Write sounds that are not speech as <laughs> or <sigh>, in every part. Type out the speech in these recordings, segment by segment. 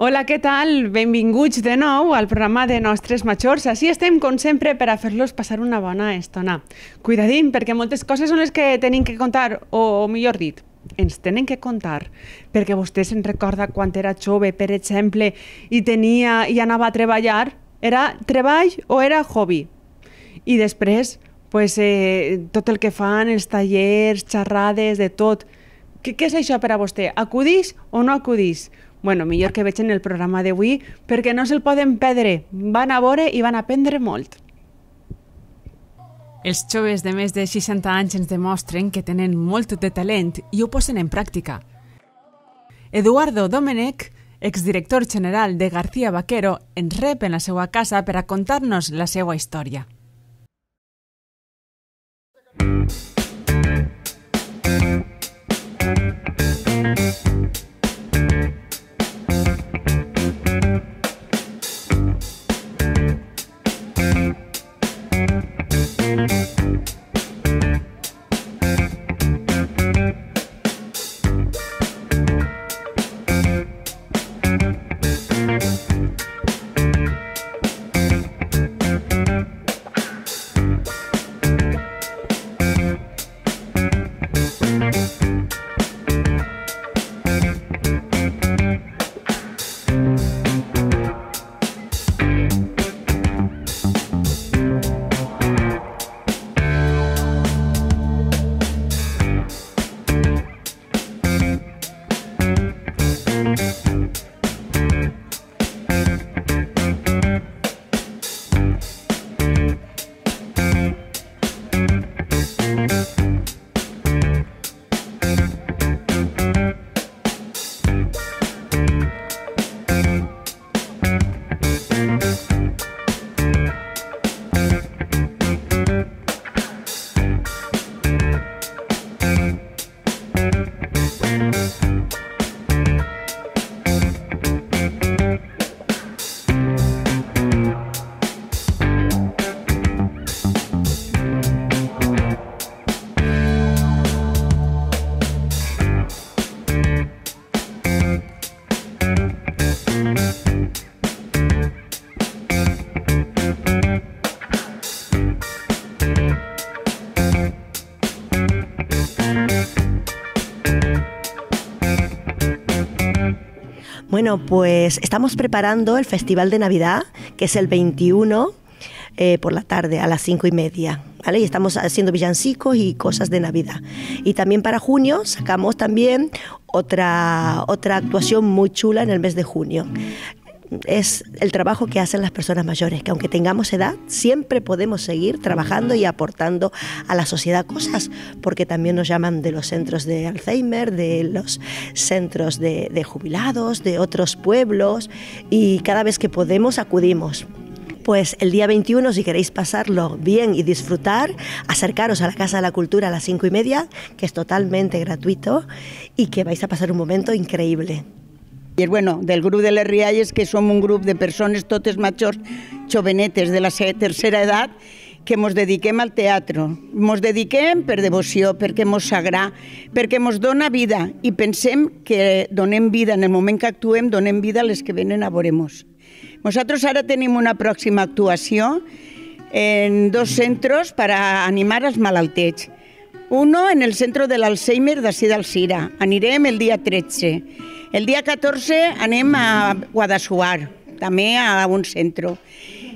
Hola, què tal? Benvinguts de nou al programa de Nostres Majors. Així estem, com sempre, per a fer-los passar una bona estona. Cuidadín, perquè moltes coses són les que tenim que contar, o, o millor dit, ens tenen que contar, perquè vostè se'n recorda quan era jove, per exemple, i tenia i anava a treballar, era treball o era hobby? I després, pues, eh, tot el que fan, els tallers, xerrades, de tot. Què, què és això per a vostè? Acudís o no Acudís? bueno, millor que vegin el programa d'avui, perquè no se'l poden perdre. Van a veure i van a aprendre molt. Els joves de més de 60 anys ens demostren que tenen molt de talent i ho posen en pràctica. Eduardo Domenech, exdirector general de García Vaquero, ens rep en la seva casa per a contar-nos la seva història. Mm. Bueno, pues estamos preparando el Festival de Navidad, que es el 21 eh, por la tarde, a las 5 y media. Y estamos haciendo villancicos y cosas de Navidad. Y también para junio sacamos también otra, otra actuación muy chula en el mes de junio es el trabajo que hacen las personas mayores, que aunque tengamos edad, siempre podemos seguir trabajando y aportando a la sociedad cosas, porque también nos llaman de los centros de Alzheimer, de los centros de, jubilados, de otros pueblos, y cada vez que podemos acudimos pues el día 21, si queréis pasarlo bien y disfrutar, acercaros a la Casa de la Cultura a las cinco y media, que es totalmente gratuito y que vais a pasar un momento increíble. I bueno, del grup de les Rialles, que som un grup de persones totes majors, jovenetes de la tercera edat, que ens dediquem al teatre. Ens dediquem per devoció, perquè ens sagrà, perquè ens dona vida i pensem que donem vida, en el moment que actuem, donem vida a les que venen a veure-nos. Nosaltres ara tenim una pròxima actuació en dos centres per a animar els malalteig. Uno en el centre de l'Alzheimer d'ací d'Alcira. Anirem el dia 13. El dia 14 anem a Guadassuar, també a un centre.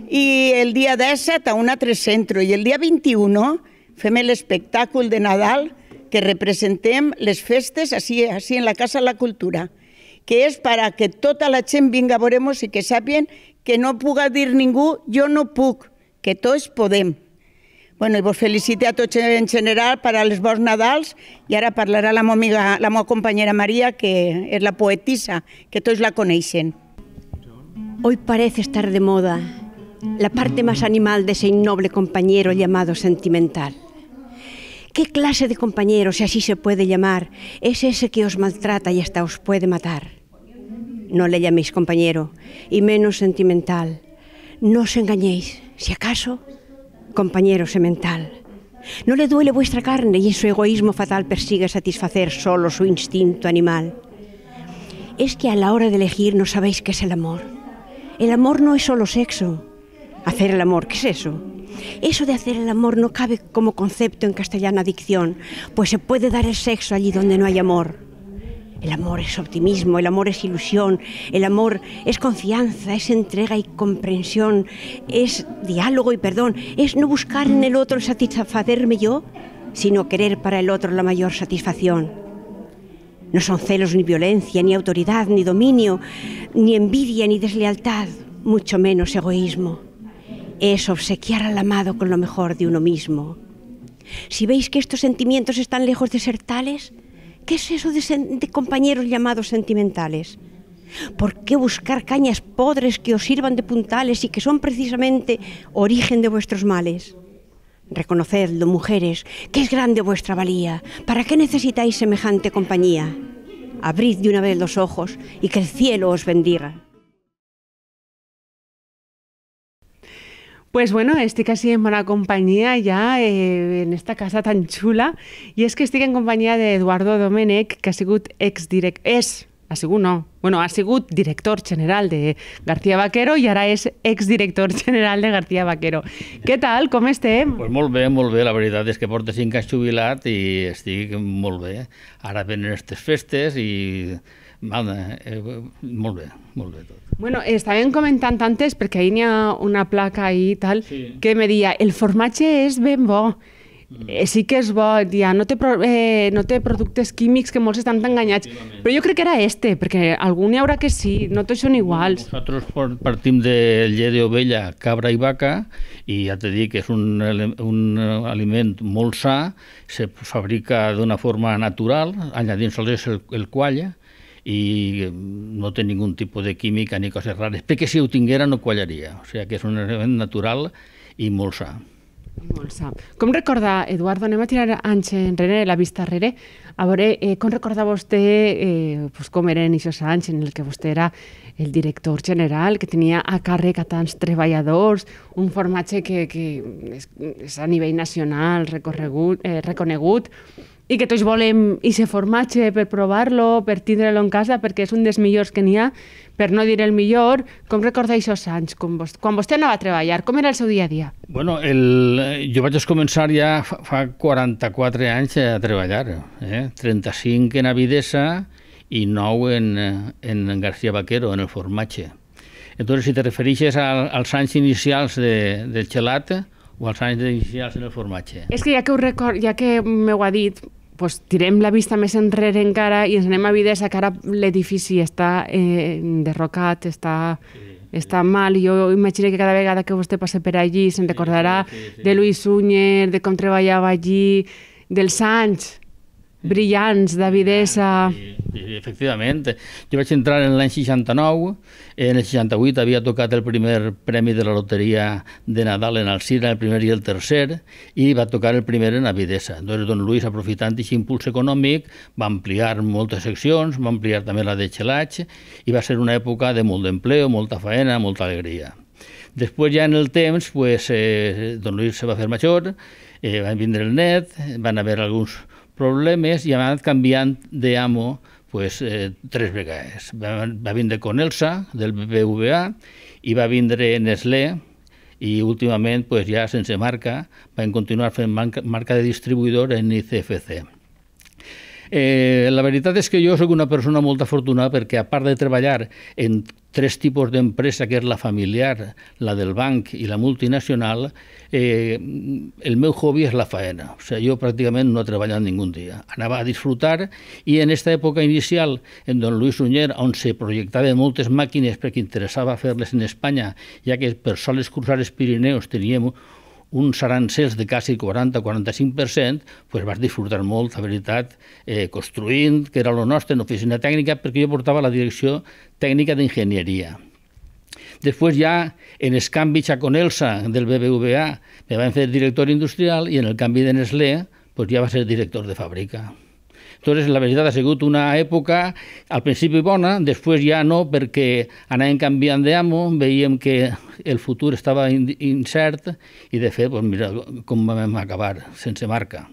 I el dia 17 a un altre centre. I el dia 21 fem l'espectacle de Nadal que representem les festes així, així en la Casa de la Cultura, que és per a que tota la gent vinga a veure'm i que sàpien que no puga dir ningú jo no puc, que tots podem. Bueno, y vos felicite a todos, en general para los vos Nadals y ahora hablará la mo amiga, la mo que es la poetisa, que todos la conocen. Hoy parece estar de moda la parte más animal de ese innoble compañero llamado sentimental. ¿Qué clase de compañero, si así se puede llamar, es ese que os maltrata y hasta os puede matar? No le llaméis compañero, y menos sentimental. No os engañéis, si acaso compañero semental. No le duele vuestra carne y en su egoísmo fatal persigue satisfacer solo su instinto animal. Es que a la hora de elegir no sabéis qué es el amor. El amor no es solo sexo. Hacer el amor, ¿qué es eso? Eso de hacer el amor no cabe como concepto en castellana adicción, pues se puede dar el sexo allí donde no hay amor. El amor es optimismo, el amor es ilusión, el amor es confianza, es entrega y comprensión, es diálogo y perdón, es no buscar en el otro satisfacerme yo, sino querer para el otro la mayor satisfacción. No son celos ni violencia, ni autoridad, ni dominio, ni envidia, ni deslealtad, mucho menos egoísmo. Es obsequiar al amado con lo mejor de uno mismo. Si veis que estos sentimientos están lejos de ser tales, ¿Qué es eso de, compañeros llamados sentimentales? ¿Por qué buscar cañas podres que os sirvan de puntales y que son precisamente origen de vuestros males? Reconocedlo, mujeres, que es grande vuestra valía. ¿Para qué necesitáis semejante compañía? Abrid de una vez los ojos y que el cielo os bendiga. Pues bueno, estoy casi en buena compañía ya eh, en esta casa tan xula i és que estic en companyia d'Eduardo Domènech, que ha sigut exdirect... És, ha sigut no, bueno, ha sigut director general de García Vaquero i ara és exdirector <laughs> general de García Vaquero. Què tal, com estem? Pues molt bé, molt bé, la veritat és que porto cinc anys jubilat i estic molt bé. Ara venen aquestes festes i... Mala, eh, eh, molt bé, molt bé tot. Bueno, estaven comentant antes, perquè ahir n'hi ha una placa i tal, sí. que me dia, el formatge és ben bo, mm. eh, sí que és bo, ja no té, eh, no té productes químics que molts estan tan enganyats, però jo crec que era este, perquè algú n'hi haurà que sí, no tots són iguals. Nosaltres partim del llet d'ovella, cabra i vaca, i ja t'he dit que és un, un eh, aliment molt sa, se fabrica d'una forma natural, allà dins el, el qualla, i mm, no té ningun tipus de química ni coses rares, perquè si ho tinguera no quallaria, o sigui que és un element natural i molt sa. Molt sa. Com recorda, Eduardo, anem a tirar anys enrere, la vista enrere, a veure, eh, com recorda vostè eh, pues com eren aquests anys en el que vostè era el director general, que tenia a càrrec a tants treballadors, un formatge que, que és, és a nivell nacional recorregut, eh, reconegut, i que tots volem i se formatge per provar-lo, per tindre-lo en casa, perquè és un dels millors que n'hi ha, per no dir el millor. Com recorda aquests anys, com vos, quan vostè anava a treballar? Com era el seu dia a dia? Bueno, el, jo vaig començar ja fa, fa 44 anys a treballar, eh? 35 en Avidesa i 9 en, en García Vaquero, en el formatge. Entonces, si te refereixes als anys inicials de, del xelat, o els anys inicials en el formatge. És que ja que, record, ja que m'ho ha dit, pues, tirem la vista més enrere encara i ens anem a vides que ara l'edifici està eh, derrocat, està, sí, està sí. mal. Jo imagino que cada vegada que vostè passe per allí se'n recordarà sí, sí, sí. de Luis Sunyer, de com treballava allí, dels anys brillants, d'avidesa... Efectivament. Jo vaig entrar en l'any 69, en el 68 havia tocat el primer premi de la loteria de Nadal en Cira, el primer i el tercer, i va tocar el primer en Avidesa. Doncs Don Luis, aprofitant aquest impuls econòmic, va ampliar moltes seccions, va ampliar també la de Xelatx, i va ser una època de molt d'empleo, molta faena, molta alegria. Després ja en el temps, pues, eh, Don Luis se va fer major, eh, van vindre el net, van haver alguns problemes i hem anat canviant d'amo pues, eh, tres vegades. Va, va vindre Elsa, del BBVA, i va vindre Nestlé, i últimament, pues, ja sense marca, van continuar fent marca de distribuïdor en ICFC. Eh, la veritat és que jo sóc una persona molt afortunada perquè, a part de treballar en tres tipus d'empresa, que és la familiar, la del banc i la multinacional, eh, el meu hobby és la faena. O sigui, jo pràcticament no he treballat ningú dia. Anava a disfrutar i en aquesta època inicial, en don Luis Uñer, on se projectaven moltes màquines perquè interessava fer-les en Espanya, ja que per soles cruzar els Pirineus teníem uns arancels de quasi 40-45%, pues vas disfrutar molt, la veritat, eh, construint, que era el nostre, en oficina tècnica, perquè jo portava la direcció tècnica d'enginyeria. Després ja, en el canvi Chaconelsa del BBVA, me van fer director industrial i en el canvi de Nestlé, pues ja va ser director de fàbrica. Aleshores, la veritat ha sigut una època al principi bona, després ja no, perquè anàvem canviant d'amo, veiem que el futur estava incert i, de fet, doncs mira com vam acabar, sense marca.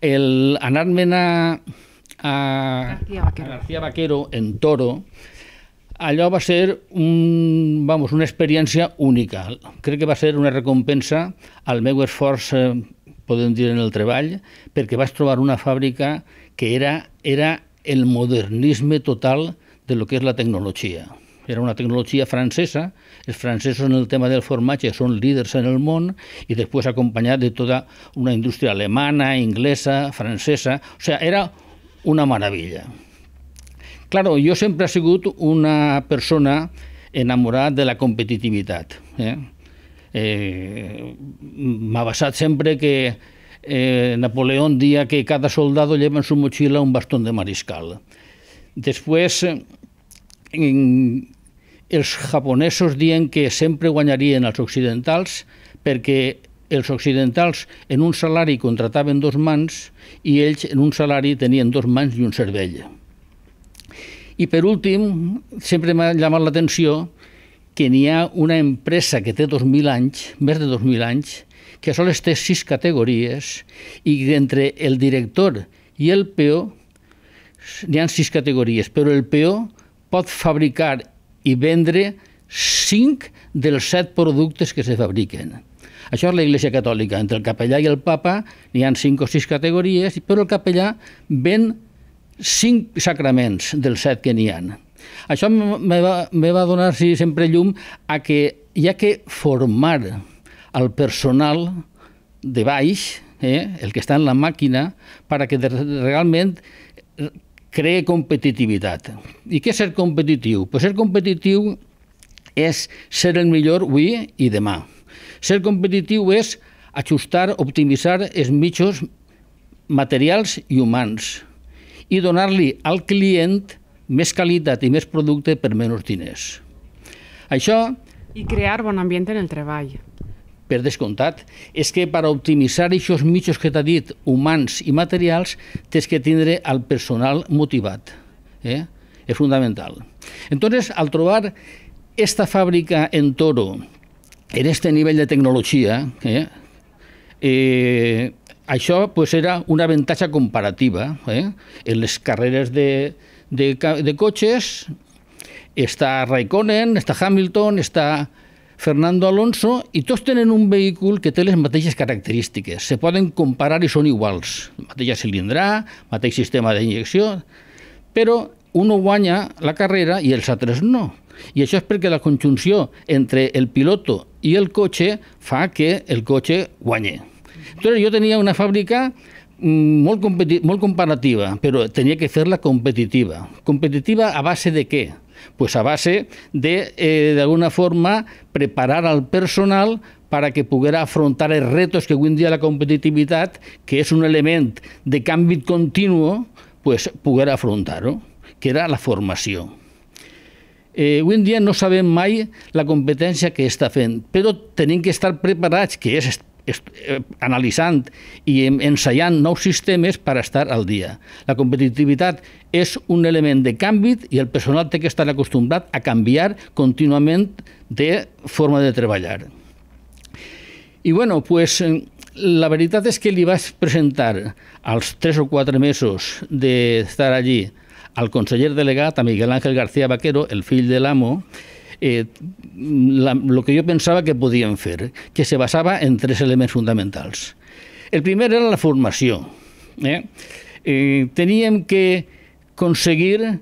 Anar-me'n a, a, a García Vaquero en toro, allò va ser un, vamos, una experiència única. Crec que va ser una recompensa al meu esforç eh, podem dir, en el treball, perquè vaig trobar una fàbrica que era, era el modernisme total de lo que és la tecnologia. Era una tecnologia francesa, els francesos en el tema del formatge són líders en el món i després acompanyat de tota una indústria alemana, inglesa, francesa, o sigui, era una meravella. Claro, jo sempre he sigut una persona enamorada de la competitivitat. Eh? Eh, M'ha basat sempre que eh, Napoleón dia que cada soldat lleva en su mochila un bastó de mariscal. Després, eh, els japonesos dien que sempre guanyarien els occidentals perquè els occidentals en un salari contrataven dos mans i ells en un salari tenien dos mans i un cervell. I per últim, sempre m'ha llamat l'atenció que n'hi ha una empresa que té 2.000 anys, més de 2.000 anys, que sols té sis categories i entre el director i el PO n'hi ha sis categories, però el PO pot fabricar i vendre cinc dels set productes que se fabriquen. Això és la Iglesia Catòlica. Entre el capellà i el papa n'hi ha cinc o sis categories, però el capellà ven cinc sacraments dels set que n'hi ha. Això me va, me va donar sí, sempre llum a que hi ha que formar el personal de baix, eh, el que està en la màquina, per a que realment eh, crea competitivitat. I què és ser competitiu? Pues ser competitiu és ser el millor avui i demà. Ser competitiu és ajustar, optimitzar els mitjos materials i humans i donar-li al client més qualitat i més producte per menys diners. Això... I crear bon ambient en el treball. Per descomptat, és que per optimitzar aquests mitjos que t'ha dit, humans i materials, tens que tindre el personal motivat. Eh? És fundamental. Entonces, al trobar esta fàbrica en Toro, en este nivell de tecnologia, eh, eh, això pues, era una avantatge comparativa eh, en les carreres de, de, coches, está Raikkonen, está Hamilton, está Fernando Alonso, y todos tienen un vehículo que tiene las mismas características, Se pueden comparar y son iguales matilla cilindrá, mateix sistema de inyección, pero uno guaña la carrera y el 3 no. y eso es porque la conjunción entre el piloto y el coche fa que el coche guañe Entonces, yo tenía una fábrica Mm, molt, molt comparativa, però tenia que fer-la competitiva. ¿Competitiva a base de què? Pues a base de, eh, de alguna forma, preparar al personal para que poguera afrontar els retos que avui en dia la competitivitat, que és un element de canvi continu, pues, poguera afrontar-ho, que era la formació. Eh, avui en dia no sabem mai la competència que està fent, però tenim que estar preparats, que és Eh, analitzant i ensaiant nous sistemes per estar al dia. La competitivitat és un element de canvi i el personal té que estar acostumbrat a canviar contínuament de forma de treballar. I bueno, pues, eh, la veritat és que li vaig presentar als tres o quatre mesos d'estar allí al conseller delegat, a Miguel Ángel García Vaquero, el fill de l'amo, eh, la, lo que jo pensava que podíem fer, que se basava en tres elements fonamentals. El primer era la formació. Eh? Eh, teníem que aconseguir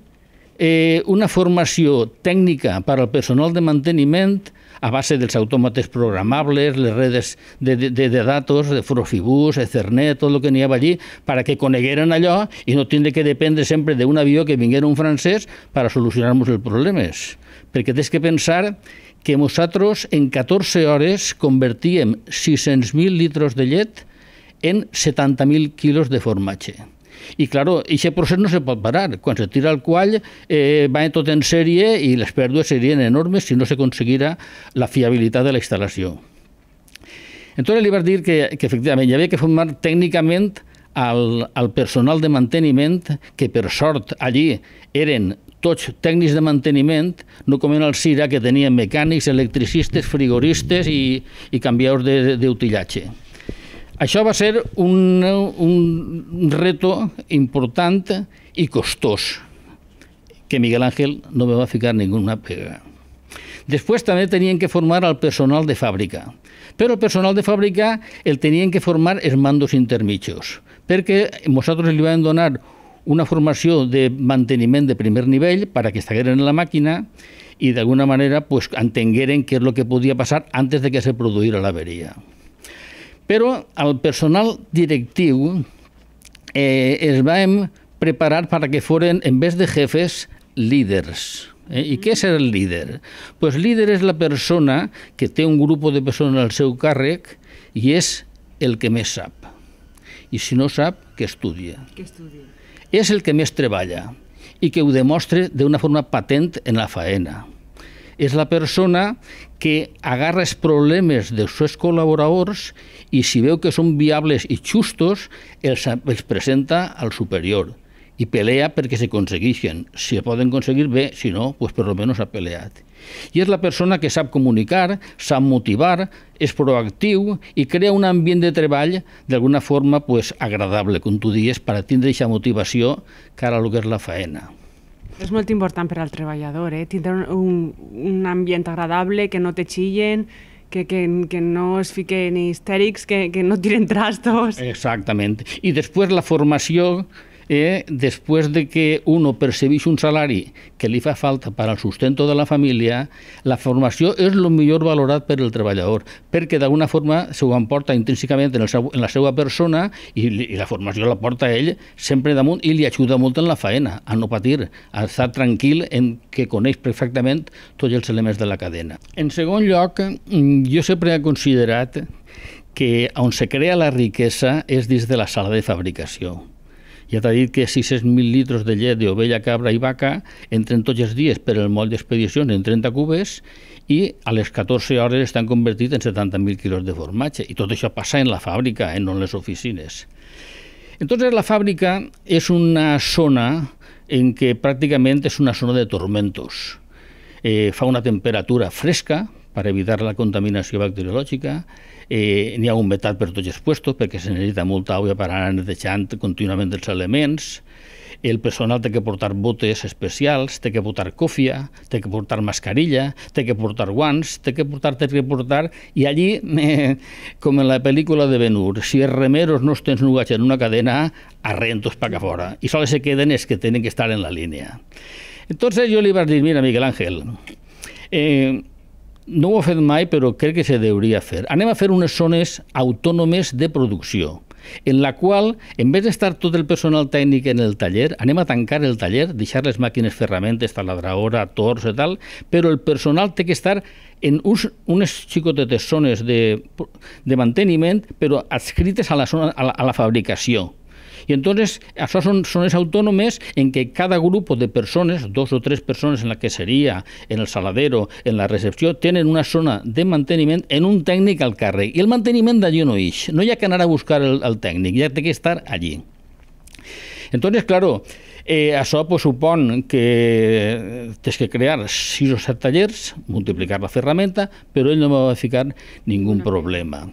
eh, una formació tècnica per al personal de manteniment a base dels autòmates programables, les redes de, de, de, de datos, de Frofibus, Ethernet, tot el que n'hi havia allí, para que conegueren allò i no tindre que dependre sempre d'un avió que vinguera un francès per solucionar-nos els problemes perquè tens que pensar que nosaltres en 14 hores convertíem 600.000 litres de llet en 70.000 quilos de formatge. I, claro, aquest procés no se pot parar. Quan se tira el quall, eh, va tot en sèrie i les pèrdues serien enormes si no s'aconseguirà la fiabilitat de la instal·lació. Entonces li vaig dir que, que efectivament hi havia que formar tècnicament al, al personal de manteniment, que per sort allí eren técnicos de mantenimiento, no como en el que tenían mecánicos, electricistes, frigoristes y i de d'utillatge. Això va ser un, reto importante y costoso, que Miguel Ángel no me va a ficar ninguna pega. Después también tenían que formar al personal de fábrica, pero el personal de fábrica el tenían que formar els mandos porque perquè le li a donar una formació de manteniment de primer nivell per a que estigueren en la màquina i d'alguna manera pues, entengueren què és el que podia passar antes de que se produïra l'averia. Però el personal directiu eh, es va preparar per que foren, en vez de jefes, líders. Eh? I què és el líder? Pues líder és la persona que té un grup de persones al seu càrrec i és el que més sap. I si no sap, que estudia. Que estudia és el que més treballa i que ho demostra d'una forma patent en la faena. És la persona que agarra els problemes dels seus col·laboradors i si veu que són viables i justos, els, els presenta al superior i pelea perquè s'aconsegueixen. Si poden aconseguir bé, si no, pues per almenys ha peleat. I és la persona que sap comunicar, sap motivar, és proactiu i crea un ambient de treball d'alguna forma pues, agradable, com tu dies, per tindre aquesta motivació cara a lo que és la faena. És molt important per al treballador, eh? tindre un, un ambient agradable, que no te xillen, que, que, que no es fiquen histèrics, que, que no tiren trastos... Exactament. I després la formació eh, després de que uno percebeix un salari que li fa falta per al sustento de la família, la formació és el millor valorat per al treballador, perquè d'alguna forma se ho emporta intrínsecament en, seu, en la seva persona i, li, i la formació la porta ell sempre damunt i li ajuda molt en la faena, a no patir, a estar tranquil en que coneix perfectament tots els elements de la cadena. En segon lloc, jo sempre he considerat que on se crea la riquesa és dins de la sala de fabricació ja t'ha dit que 600.000 litres de llet d'ovella, cabra i vaca entren tots els dies per el moll d'expedició en 30 cubes i a les 14 hores estan convertits en 70.000 quilos de formatge. I tot això passa en la fàbrica, eh, no en les oficines. Entonces la fàbrica és una zona en què pràcticament és una zona de tormentos. Eh, fa una temperatura fresca per evitar la contaminació bacteriològica, eh, n'hi ha un vetat per tots els puestos perquè se necessita molta aigua per anar netejant contínuament els elements, el personal té que portar botes especials, té que portar còfia, té que portar mascarilla, té que portar guants, té que portar, té que portar... I allí, <laughs> eh, com en la pel·lícula de Benur, si els remeros no estan nugats en una cadena, arrentos pa cap fora. I sols se queden els que tenen que estar en la línia. Entonces jo li vaig dir, mira, Miguel Ángel, eh, no ho ha fet mai, però crec que se deuria fer. Anem a fer unes zones autònomes de producció en la qual, en vez d'estar tot el personal tècnic en el taller, anem a tancar el taller, deixar les màquines ferramentes, taladradora, tors i tal, però el personal té que estar en uns, unes xicotetes zones de, de manteniment, però adscrites a la, zona, a la, a la fabricació. Y entonces, això són zones autònomes en que cada grup de persones, dos o tres persones en la que seria, en el saladero, en la recepció, tenen una zona de manteniment en un tècnic al carrer. I el manteniment d'allí no eix. No hi ha que anar a buscar el, el tècnic, ja té que estar allí. Entonces, claro, Eh, això pues, supon que eh, tens que crear sis o set tallers, multiplicar la ferramenta, però ell no va ficar ningú problema.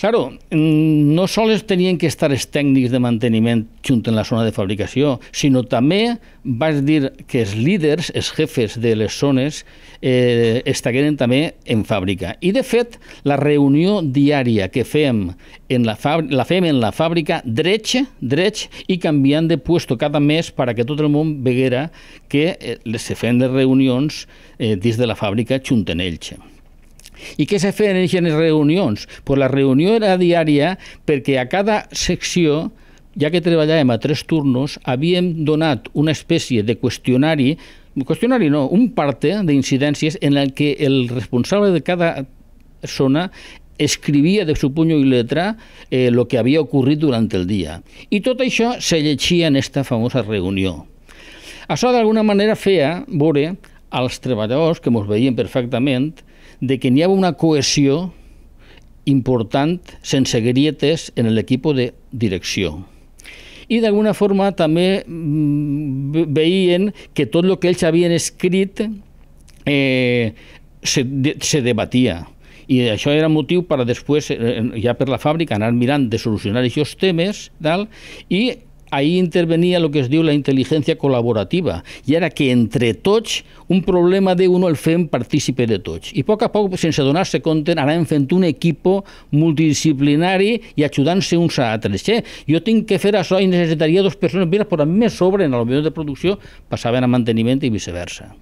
Claro, mm, no sols tenien que estar els tècnics de manteniment junt en la zona de fabricació, sinó també vas dir que els líders, els jefes de les zones, eh, estagueren també en fàbrica. I, de fet, la reunió diària que fem en la, la fem en la fàbrica dreig, dreig, i canviant de puesto cada mes para que tot el món veguera que eh, se fent les reunions eh, dins de la fàbrica junt en ells. I què se feien en les reunions? Pues la reunió era diària perquè a cada secció ja que treballàvem a tres turnos, havíem donat una espècie de qüestionari, qüestionari no, un parte d'incidències en el que el responsable de cada zona escrivia de su puño i letra eh, lo que havia ocorrit durant el dia. I tot això se llegia en esta famosa reunió. Això d'alguna manera feia veure als treballadors, que ens veien perfectament, de que n'hi havia una cohesió important sense grietes en l'equip de direcció. I d'alguna forma també mm, veien que tot el que ells havien escrit eh, se, de, se debatia i això era motiu per després, eh, ja per la fàbrica, anar mirant de solucionar aquests temes tal, i ahí intervenia lo que es diu la intel·ligència col·laborativa, i era que entre tots un problema de uno el fem partícipe de tots. I a poc a poc, sense donar-se compte, anàvem fent un equip multidisciplinari i ajudant-se uns a altres. eh? jo tinc que fer això i necessitaria dos persones, mira, però més sobre en el de producció passaven a manteniment i viceversa.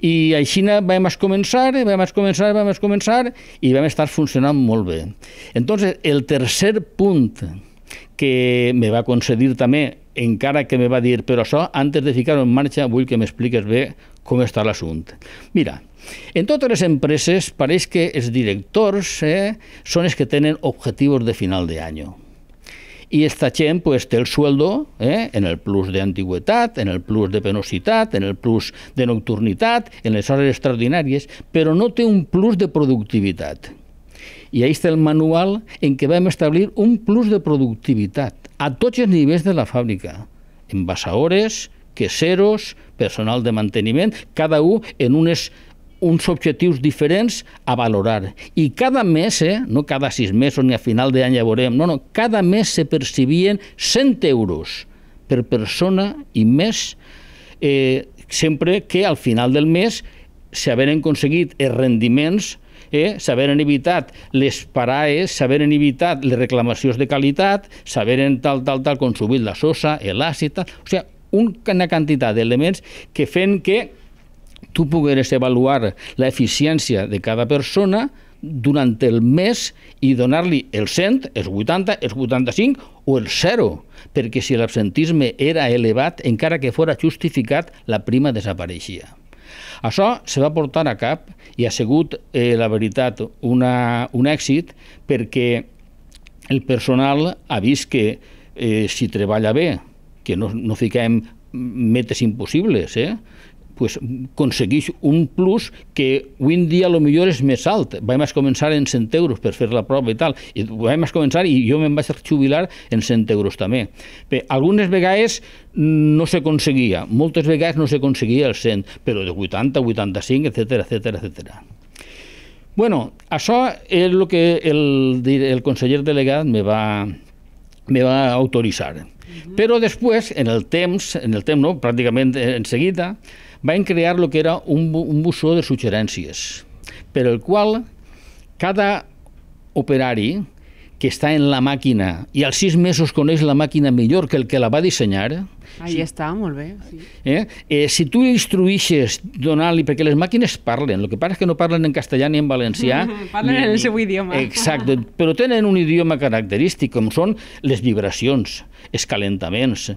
I així vam començar, vam començar, vam començar i vam estar funcionant molt bé. Entonces, el tercer punt que me va concedir també, encara que me va dir, però això, antes de ficar-ho en marxa, vull que m'expliques bé com està l'assunt. Mira, en totes les empreses pareix que els directors eh, són els que tenen objectius de final d'any. I esta gent pues, té el sueldo eh, en el plus d'antigüetat, en el plus de penositat, en el plus de nocturnitat, en les hores extraordinàries, però no té un plus de productivitat. I ahí està el manual en què vam establir un plus de productivitat a tots els nivells de la fàbrica. Envasadores, queseros, personal de manteniment, cada un en unes uns objectius diferents a valorar. I cada mes, eh, no cada sis mesos ni a final d'any ja veurem, no, no, cada mes se percibien 100 euros per persona i més, eh, sempre que al final del mes s'haveren aconseguit els rendiments eh? s'haveren evitat les paraes, s'haveren evitat les reclamacions de qualitat, en tal, tal, tal, consumit la sosa, l'àcid, o sigui, una quantitat d'elements que fent que tu pogueres avaluar l'eficiència de cada persona durant el mes i donar-li el 100, els 80, els 85 o el 0, perquè si l'absentisme era elevat, encara que fora justificat, la prima desapareixia. Això se va portar a cap i ha sigut, eh, la veritat, una, un èxit perquè el personal ha vist que eh, si treballa bé, que no, no fiquem metes impossibles, eh? pues, aconsegueix un plus que avui en dia lo millor és més alt. Vam començar en 100 euros per fer la prova i tal, i vam començar i jo me'n vaig jubilar en 100 euros també. Bé, algunes vegades no s'aconseguia, moltes vegades no s'aconseguia el 100, però de 80, 85, etc etc etc. Bueno, això és el que el, el conseller delegat me va, me va autoritzar. Uh -huh. Però després, en el temps, en el temps no, pràcticament en seguida, van crear lo que era un, un bussó de sugerències, per el qual cada operari que està en la màquina i als sis mesos coneix la màquina millor que el que la va dissenyar... Ah, sí. està, molt bé. Sí. Eh? Eh, si tu instruïxes donar li Perquè les màquines parlen, el que passa és que no parlen en castellà ni en valencià... <laughs> parlen ni, en el seu idioma. Exacte, però tenen un idioma característic, com són les vibracions, els calentaments,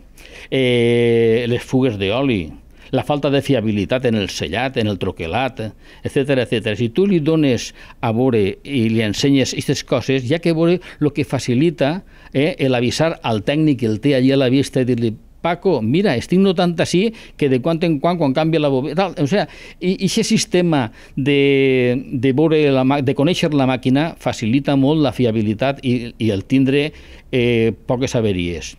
eh, les fugues d'oli, la falta de fiabilitat en el sellat, en el troquelat, etc etc. Si tu li dones a vore i li ensenyes aquestes coses, ja que vore el que facilita eh, l'avisar al tècnic que el té allí a la vista i dir-li Paco, mira, estic notant així que de quan en quan, quan canvia la bobina... Tal. O sigui, i, aquest sistema de, de, veure la, de conèixer la màquina facilita molt la fiabilitat i, i el tindre eh, poques averies.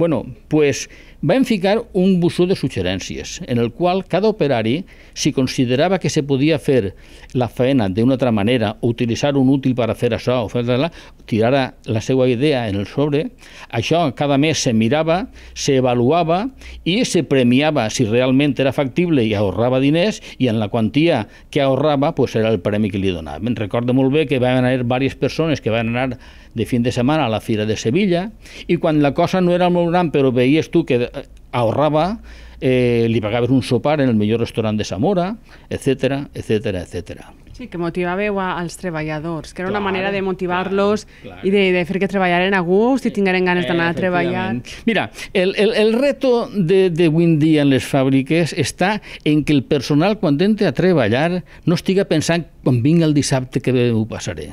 bueno, pues, Vam ficar un bussó de suggerències, en el qual cada operari, si considerava que se podia fer la feina d'una altra manera, o utilitzar un útil per a fer això o fer la, tirara la seva idea en el sobre, això cada mes se mirava, se evaluava i se premiava si realment era factible i ahorrava diners i en la quantia que ahorrava pues, era el premi que li donava. Me'n recordo molt bé que van anar diverses persones que van anar de fin de setmana a la Fira de Sevilla, i quan la cosa no era molt gran, però veies tu que eh, ahorrava, eh, li pagaves un sopar en el millor restaurant de Zamora, etc etc etc. Sí, que motivàveu als treballadors, que era clar, una manera de motivar-los i de, de fer que treballaren a gust i tingueren ganes d'anar a treballar. Mira, el, el, el reto de, de avui dia en les fàbriques està en que el personal quan entra a treballar no estiga pensant quan vinga el dissabte que ho passaré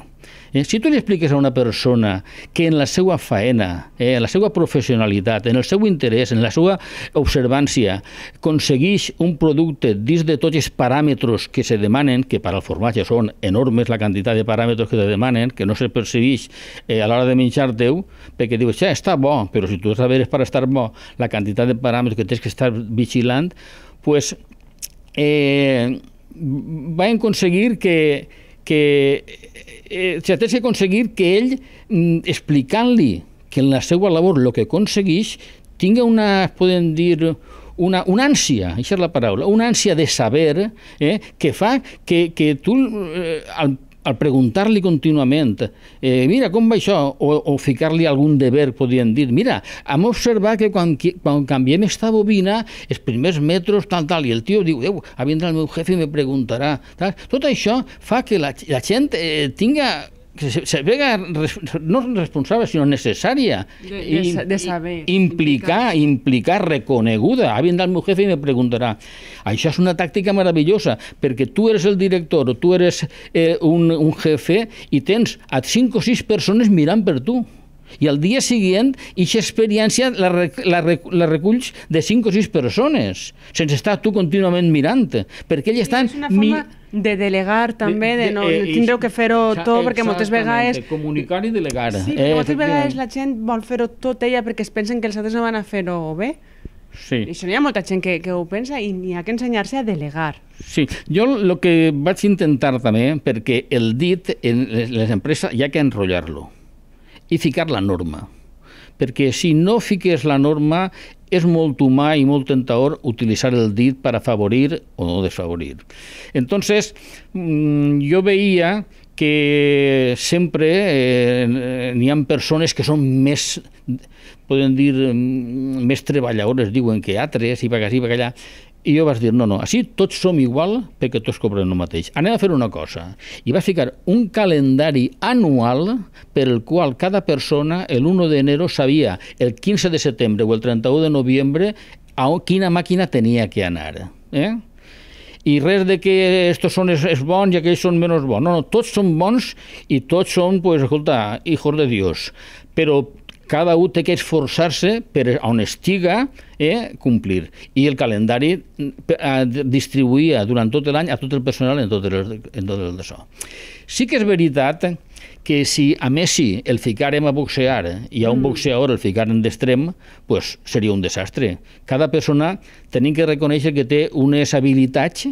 Eh? Si tu li expliques a una persona que en la seva faena, eh, en la seva professionalitat, en el seu interès, en la seva observància, aconsegueix un producte dins de tots els paràmetres que se demanen, que per al formatge són enormes la quantitat de paràmetres que te demanen, que no se percebeix eh, a l'hora de menjar-teu, perquè dius, ja, està bo, però si tu saberes per estar bo la quantitat de paràmetres que tens que estar vigilant, pues, eh, van aconseguir que que eh, eh si tens que aconseguir que ell, mm, explicant-li que en la seva labor el que aconsegueix, tingui una, podem dir, una, una ànsia, això és la paraula, una ànsia de saber eh, que fa que, que tu, eh, al al preguntar-li contínuament eh, mira, com va això? O, o ficar-li algun deber, podien dir, mira, hem observat que quan, quan canviem esta bobina, els primers metres, tal, tal, i el tio diu, Déu, ha vindrà el meu jefe i me preguntarà. Tal. Tot això fa que la, la gent eh, tinga se, se vega res, no responsable, sinó necesaria. De, de, de saber. Implicar, implicar, implicar reconeguda. Ha vindrà el meu jefe i me preguntarà això és una tàctica meravellosa, perquè tu eres el director o tu eres eh, un, un jefe i tens a 5 o 6 persones mirant per tu. I al dia següent, aquesta experiència la, la, la reculls de 5 o 6 persones, sense estar tu contínuament mirant, perquè ells estan... És una forma mi de delegar també, de, de, de no, eh, tindre que fer-ho tot, perquè moltes vegades... comunicar i delegar. Sí, eh, moltes vegades la gent vol fer-ho tot ella perquè es pensen que els altres no van a fer-ho bé. Sí. I això hi ha molta gent que, que ho pensa i n'hi ha que ensenyar-se a delegar. Sí, jo el que vaig intentar també, perquè el dit en les, les empreses hi ha que enrotllar-lo i ficar la norma perquè si no fiques la norma és molt humà i molt tentador utilitzar el dit per favorir o no desfavorir. Entonces, mm, jo veia que sempre eh, n'hi ha persones que són més, poden dir, mm, més treballadores, diuen, que altres, i per aquí, i per allà, i jo vaig dir, no, no, així tots som igual perquè tots cobrem el mateix. Anem a fer una cosa. I vaig ficar un calendari anual per el qual cada persona el 1 d'enero sabia el 15 de setembre o el 31 de novembre a quina màquina tenia que anar. Eh? i res de que estos són és, és bons i aquells són menys bons. No, no, tots són bons i tots són, pues, escolta, hijos de Dios. Però cada un té que esforçar-se per on estiga eh, complir. I el calendari mm, eh, distribuïa durant tot l'any a tot el personal en tot el, en tot el de so. Sí que és veritat que si a Messi el ficàrem a boxear eh, i a un mm. boxeador el ficàrem d'extrem, pues seria un desastre. Cada persona tenim que reconèixer que té unes habilitats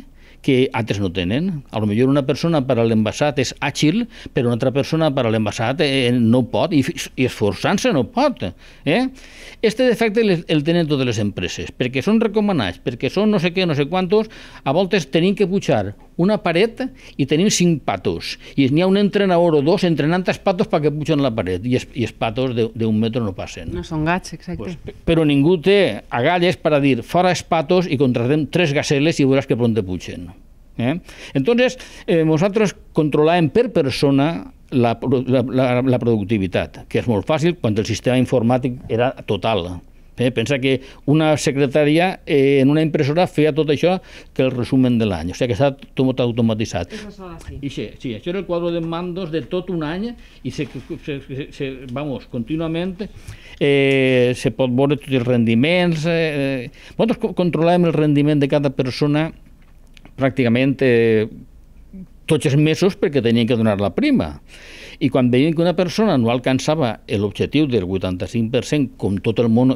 que altres no tenen. A lo millor una persona per a l'envasat és àgil, però una altra persona per a l'envasat eh, no pot, i, i esforçant-se no pot. Eh? Este defecte el, el tenen totes les empreses, perquè són recomanats, perquè són no sé què, no sé quantos, a voltes tenim que pujar una paret i tenim cinc patos. I n'hi ha un entrenador o dos entrenant els patos perquè pugen la paret. I, es, i els patos d'un metro no passen. No són gats, exacte. Pues, però ningú té agalles per a dir fora els patos i contratem tres gaceles i veuràs que pront pugen. Eh? Entonces, eh, nosaltres controlàvem per persona la, la, la, la productivitat, que és molt fàcil quan el sistema informàtic era total. Bé, eh, pensa que una secretària eh, en una impressora feia tot això que el resumen de l'any, o sigui que està tot automatitzat. Sí. I sí, sí, això era el quadre de mandos de tot un any i se, se, se, se vamos, contínuament eh, se pot veure tots els rendiments. Eh, eh. nosaltres controlàvem el rendiment de cada persona pràcticament eh, tots els mesos perquè tenien que donar la prima. I quan veien que una persona no alcançava l'objectiu del 85%, com tot el món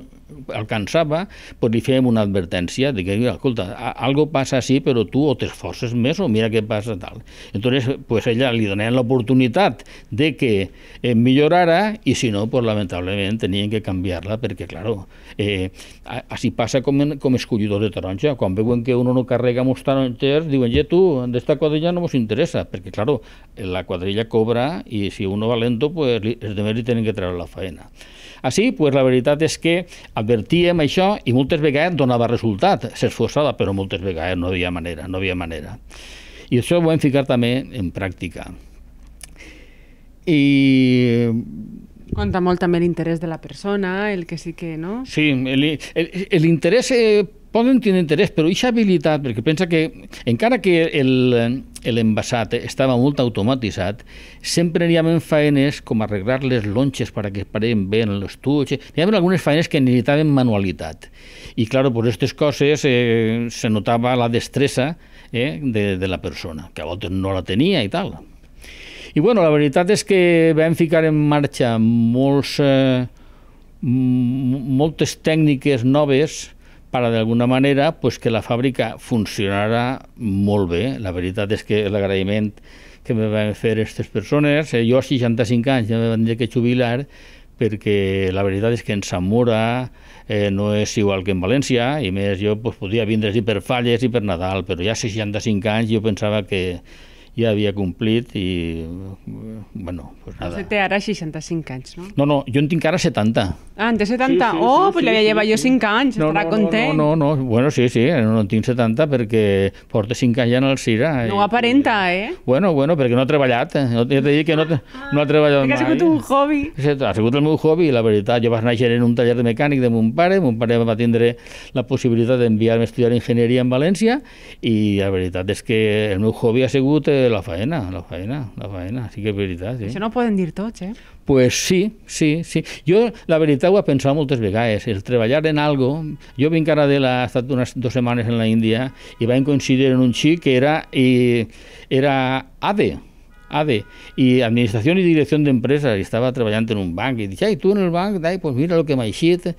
alcançava, pues li fèiem una advertència de que, escolta, algo passa així, però tu o t'esforces més o mira què passa tal. Entonces, pues ella li donaven l'oportunitat de que eh, millorara i si no, pues lamentablement tenien que canviar-la perquè, claro, eh, així passa com, en, com escollidors de taronja. Quan veuen que uno no carrega amb taronges, diuen, ja tu, d'esta quadrilla no mos interessa, perquè, claro, la quadrilla cobra i si uno va lento, pues, els demés li tenen que treure la feina. Així, pues, la veritat és que advertíem això i moltes vegades donava resultat, s'esforçava, però moltes vegades no havia manera, no havia manera. I això ho vam ficar també en pràctica. I Conta molt també l'interès de la persona, el que sí que, no? Sí, l'interès poden tenir interès, però aquesta habilitat, perquè pensa que encara que l'envasat estava molt automatitzat, sempre hi havia feines com arreglar les lonxes perquè pareguin bé en l'estuig, hi havia algunes feines que necessitaven manualitat. I, clar, per aquestes coses eh, se notava la destressa eh, de, de la persona, que a voltes no la tenia i tal. I, bueno, la veritat és que vam ficar en marxa molts, eh, moltes tècniques noves para de alguna manera pues, que la fàbrica funcionarà molt bé. La veritat és que l'agraïment que me van fer aquestes persones, eh, jo a 65 anys ja me van dir que jubilar, perquè la veritat és que en Zamora eh, no és igual que en València, i més jo pues, podia vindre així per falles i per Nadal, però ja a 65 anys jo pensava que ja havia complit i, bueno, pues doncs nada. té ara 65 anys, no? No, no, jo en tinc ara 70. Ah, en té 70? Sí, sí, oh, sí, pues sí, l'havia sí, llevat sí. jo 5 anys, no, estarà no, content. No, no, no, bueno, sí, sí, no en tinc 70 perquè porta 5 anys ja en el CIRA. No i, aparenta, eh? Bueno, bueno, perquè no ha treballat, jo eh? t'he dit que no, ah. no ha treballat ah, mai. Ha sigut un hobby. Ha sigut el meu hobby, la veritat. Jo vaig néixer en un taller de mecànic de mon pare, mon pare va tindre la possibilitat d'enviar-me a estudiar enginyeria en València i la veritat és que el meu hobby ha sigut eh, la faena, la faena, la faena, sí que és veritat. Sí. Això no ho poden dir tots, eh? Pues sí, sí, sí. Jo, la veritat, ho he pensat moltes vegades. El treballar en algo... Jo vinc ara de la... He estat unes dues setmanes en la Índia i vaig coincidir en un xic que era, i, era ADE, ADE, i Administració i Direcció de i estava treballant en un banc, i dic, ai, tu en el banc, ay, pues mira lo que m'ha eixit.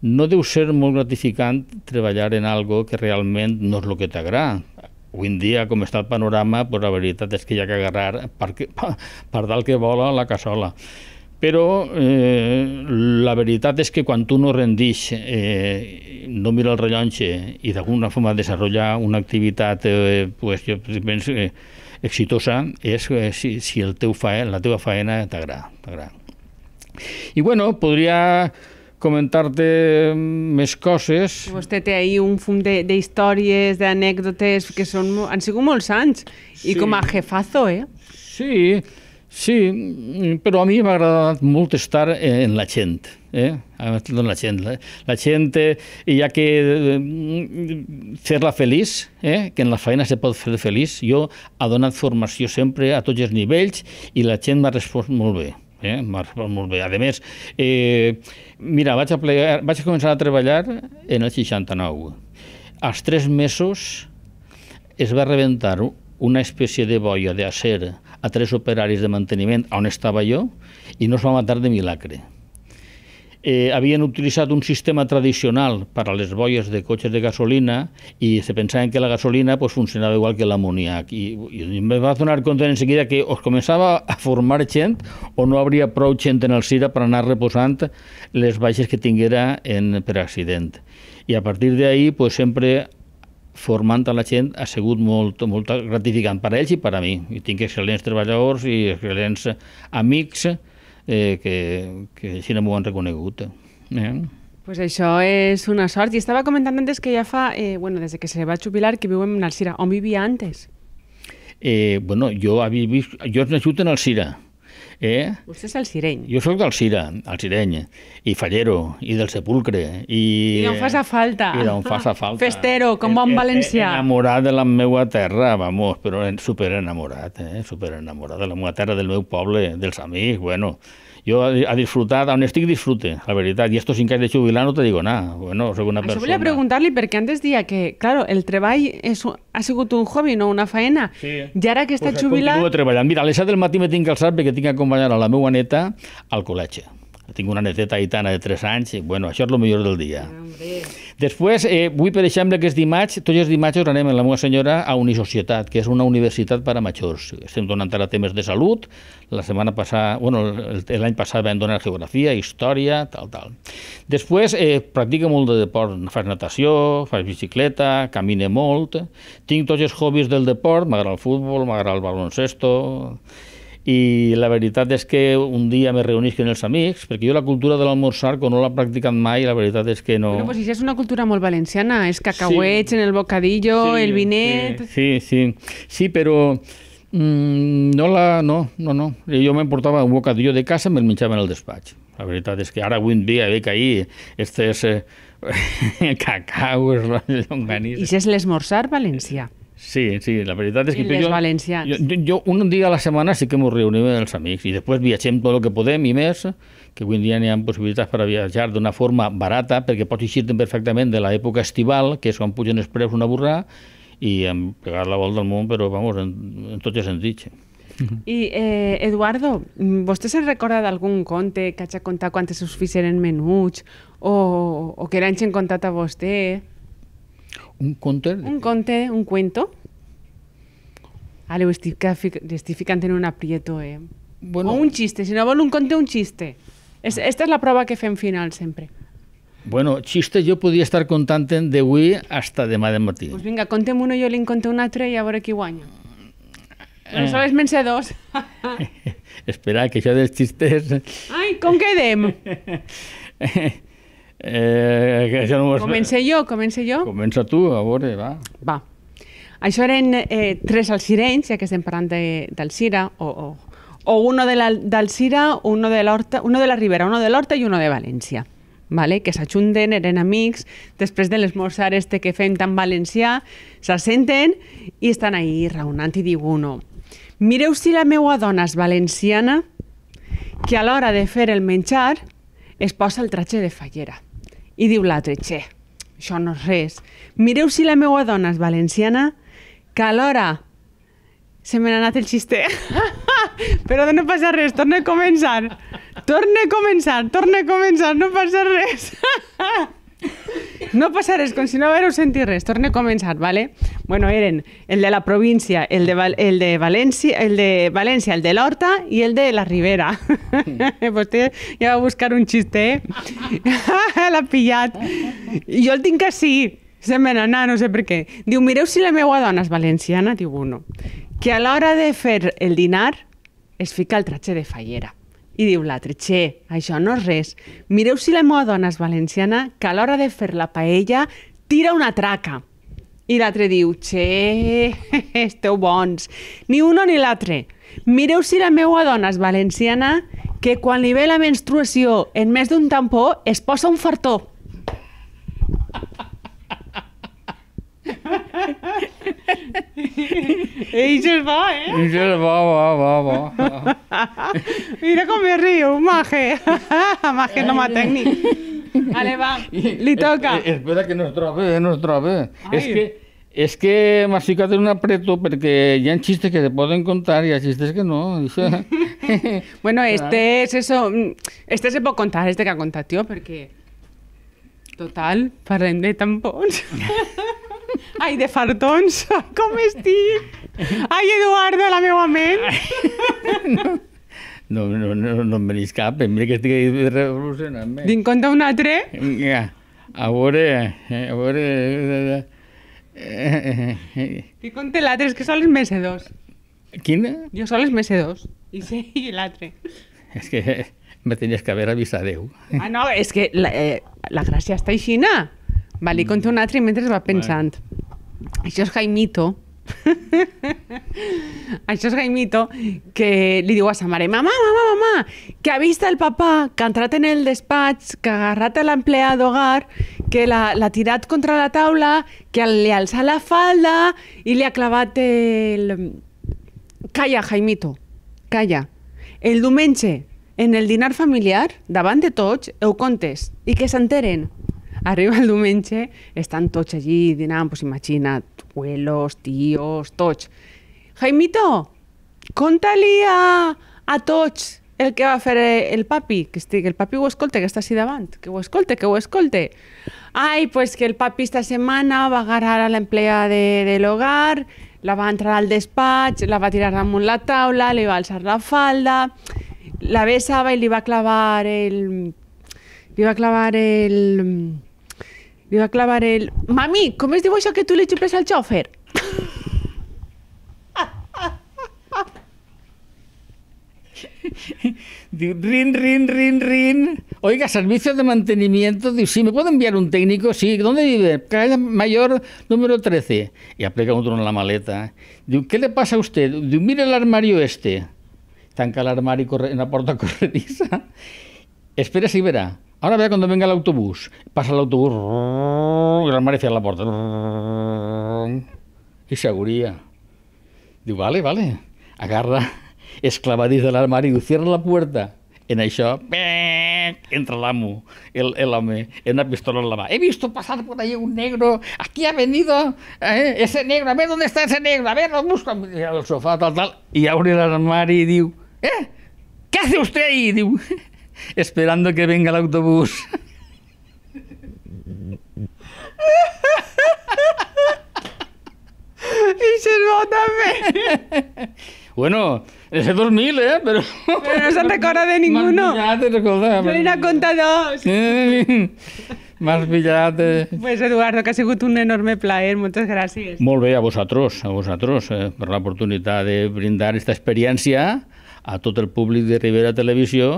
No deu ser molt gratificant treballar en algo que realment no és el que t'agrada, Avui en dia, com està el panorama, pues la veritat és que hi ha que agarrar per, <laughs> per dalt que vola la cassola. Però eh, la veritat és que quan tu no rendix, eh, no mira el rellotge i d'alguna forma desenvolupar una activitat eh, pues, jo penso, eh, exitosa, és eh, si, si el teu faena, la teva faena t'agrada. I bueno, podria comentar-te mm, més coses. Vostè té ahir un fum d'històries, d'anècdotes, que són, han sigut molts anys, sí. i com a jefazo, eh? Sí, sí, però a mi m'ha agradat molt estar eh, en la gent, eh? en la gent. La, la gent, eh, i ja que eh, fer-la feliç, eh? que en la feina se pot fer feliç, jo ha donat formació sempre a tots els nivells i la gent m'ha respost molt bé. Eh? Molt bé. A més, eh, mira, vaig, a plegar, vaig a començar a treballar en el 69. Als tres mesos es va rebentar una espècie de boia d'acer a tres operaris de manteniment on estava jo i no es va matar de milagre eh, havien utilitzat un sistema tradicional per a les boies de cotxes de gasolina i se pensaven que la gasolina pues funcionava igual que l'amoniac. I, I em me va donar compte en seguida que es començava a formar gent o no hauria prou gent en el CIRA per anar reposant les baixes que tinguera en, per accident. I a partir d'ahir pues, sempre formant a la gent ha sigut molt, molt gratificant per a ells i per a mi. I tinc excel·lents treballadors i excel·lents amics eh, que, que així no m'ho han reconegut. Eh? eh? Pues això és una sort. I estava comentant antes que ja fa, eh, bueno, des que se va jubilar, que viu en Alcira. On vivia antes? Eh, bueno, jo, havia jo he nascut en Alcira, Eh? Vostè és el Sireny. Jo sóc del Sira, el Sireny, i Fallero, i del Sepulcre. I, I d'on fas a falta. I d'on fas a falta. Festero, com bon eh, eh, valencià. Eh, enamorat de la meva terra, vamos, però super enamorat, eh? super enamorat de la meva terra, del meu poble, dels amics, bueno, jo a disfrutar on estic disfrute, la veritat. I estos cinc anys de jubilar no te digo nada. Bueno, soc una Això persona... Això volia preguntar-li perquè antes dia que, claro, el treball és, ha sigut un hobby, no una faena. Sí. I ara que està pues jubilat... Continuo treballant. Mira, a les 7 del matí me tinc calçat perquè tinc que acompanyar a la meva neta al col·legi. Tinc una neteta aitana de 3 anys i, bueno, això és el millor del dia. Sí, ah, Després, eh, avui, per exemple, que és dimarts, tots els dimarts anem amb la meva senyora a Unisocietat, que és una universitat per a majors. Estem donant ara temes de salut, la setmana passada, bueno, l'any passat vam donar geografia, història, tal, tal. Després, eh, practica molt de deport, fas natació, fas bicicleta, camine molt, tinc tots els hobbies del deport, m'agrada el futbol, m'agrada el baloncesto, i la veritat és que un dia me reunisc amb els amics, perquè jo la cultura de l'almorzar, quan no l'ha practicat mai, la veritat és que no... Però pues si és una cultura molt valenciana, és cacauets, sí. en el bocadillo, sí, el vinet... Sí, sí, sí, sí però mm, no la... No, no, no. Jo m'emportava un bocadillo de casa i me'l menjava en el despatx. La veritat és que ara avui en dia veig ahir aquestes eh, <laughs> cacaus, <laughs> longanisses... I és l'esmorzar valencià. Sí, sí, la veritat és que... I les jo, valencians. Jo, jo, un dia a la setmana sí que m'ho reunim amb els amics i després viatgem tot el que podem i més, que avui dia n'hi ha possibilitats per a viatjar d'una forma barata, perquè pots eixir perfectament de l'època estival, que és quan pugen els preus una burra, i pegar la volta al món, però, vamos, en, en ja els dit. I, eh, Eduardo, vostè se'n recorda d'algun conte que haig de contar quan se us fixeren menuts o, o que l'han contat a vostè? ¿Un conte? Un conte, un cuento. Ale, ho en un aprieto, eh. Bueno, o un chiste, si no un conte, un chiste. esta es la prueba que en final siempre. Bueno, chiste yo podía estar de Wii hasta de matí. Pues venga, contem yo le li una conto un altre i a veure qui guanya. Eh. dos. <laughs> Espera, que des chistes... ay con qué dem <laughs> Eh, no has... Comença jo, comença jo. Comença tu, a veure, va. Va. Això eren eh, tres alcirenys, ja que estem parlant d'Alcira, o, o, o uno de d'Alcira, uno de Horta, uno de la Ribera, uno de l'Horta i uno de València. Vale? que s'ajunten, eren amics, després de l'esmorzar este que fem tan valencià, s'assenten i estan ahí raonant i diu uno, mireu si la meua dona és valenciana, que a l'hora de fer el menjar es posa el tratge de fallera. I diu l'altre, xe, això no és res. Mireu si la meva dona és valenciana, que alhora se me n'ha anat el xister. <laughs> Però no passa res, torna a començar. Torna a començar, torna a començar, no passa res. <laughs> No passaràs com si no haver sentit res. Torne a començar, vale? Bueno, eren el de la província, el de, Val el de València, el de València, el de l'Horta i el de la Ribera. Mm. <laughs> Vostè ja va buscar un xiste, eh? <laughs> L'ha pillat. Jo el tinc així. Se me n'anà, no sé per què. Diu, mireu si la meva dona és valenciana. Diu, no. Que a l'hora de fer el dinar es fica el tratge de fallera. I diu l'altre, xe, això no és res. Mireu si la meva dona és valenciana, que a l'hora de fer la paella tira una traca. I l'altre diu, xe, <laughs> esteu bons. Ni uno ni l'altre. Mireu si la meva dona és valenciana, que quan li ve la menstruació en més d'un tampó es posa un fartó. se va, ¿eh? se va, va, va, va. Mira cómo me río, maje. <laughs> maje no más técnico Vale, va. Le toca. Eh, espera que nos es nos trabe. Es que... Es que Masica tiene un apreto porque ya hay chistes que se pueden contar y hay chistes que no. <laughs> bueno, este es eso. Mm, este se puede contar, este que ha contado, tío, porque... Total, para de tampoco. <laughs> Ai, de fartons, <laughs> com estic? Ai, Eduardo, la meva ment. No. No, no, no, em venís cap, mira que estic revolucionant-me. Tinc compte un altre? Ja, a veure, a veure... Tinc compte l'altre, és que són els MS2. Quina? Jo són els MS2, i sí, i l'altre. És que me tenies que haver avisat Déu. Ah, no, és que la, eh, la gràcia està aixina. Va, li conto un altre mentre va pensant. Bueno. Això és Jaimito. <laughs> Això és Jaimito que li diu a sa mare, mamà, mamà, mamà, que ha vist el papà que ha entrat en el despatx, que ha agarrat l'empleat d'hogar, que l'ha tirat contra la taula, que li ha alçat la falda i li ha clavat el... Calla, Jaimito, calla. El diumenge, en el dinar familiar, davant de tots, ho contes i que s'enteren. <laughs> Arriba el diumenge, estan tots allí dinant, pues imagina't, abuelos, tios, tots. Jaimito, conta-li a, a tots el que va fer el papi, que estic, el papi ho escolte, que està així davant, que ho escolte, que ho escolte. Ai, pues que el papi esta setmana va agarrar a l'empleada de, de l'hogar, la va entrar al despatx, la va tirar damunt la taula, li va alçar la falda, la besava i li va clavar el... li va clavar el iba a clavar el... Mami, ¿cómo es de a que tú le chupes al chofer? <laughs> rin, rin, rin, rin. Oiga, ¿servicio de mantenimiento. Digo, sí, ¿me puedo enviar un técnico? Sí, ¿dónde vive? Calle Mayor número 13. Y aplica otro en la maleta. Digo, ¿qué le pasa a usted? Digo, mire el armario este. Tanca el armario en la puerta <laughs> corrediza. Espera si verá. Ahora vea cuando venga el autobús. Pasa el autobús y la madre cierra la puerta. Y se aguría. Diu, vale, vale. Agarra esclava dins de l'armari i diu, cierra la puerta. En això, entra l'amo, l'home, en una pistola en la mà. He visto pasar por ahí un negro, aquí ha venido eh, ese negro, a ver dónde está ese negro, a ver, lo busco. al sofà, tal, tal, i abre l'armari i diu, eh, ¿qué hace usted ahí? Diu, esperando que venga el autobús. Y se también. Bueno, es de dormit, eh? Però... Però no se'n recorda de ningú, no? M'has pillat, escolta. Jo n'he anat dos. M'has pillat. Eh? Pues Eduardo, que ha sigut un enorme plaer, moltes gràcies. Molt bé, a vosaltres, a vosaltres, eh, per l'oportunitat de brindar aquesta experiència a tot el públic de Rivera Televisió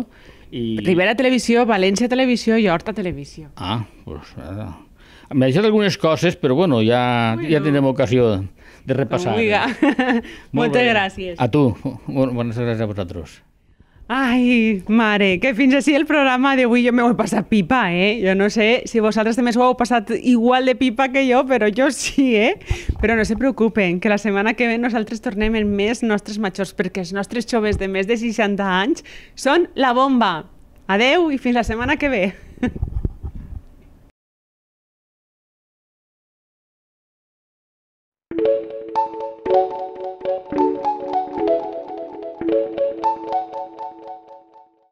i... Rivera Televisió, València Televisió i Horta Televisió. Ah, doncs... Pues, eh, M'he deixat algunes coses, però bueno, ja, bueno. ja tindrem ocasió de repassar. Doncs <laughs> Moltes gràcies. A tu. <laughs> Bones gràcies a vosaltres. Ai, mare, que fins així el programa d'avui jo m'ho he passat pipa, eh? Jo no sé si vosaltres també s'ho heu passat igual de pipa que jo, però jo sí, eh? Però no se preocupen, que la setmana que ve nosaltres tornem en més nostres majors, perquè els nostres joves de més de 60 anys són la bomba. Adeu i fins la setmana que ve. thank you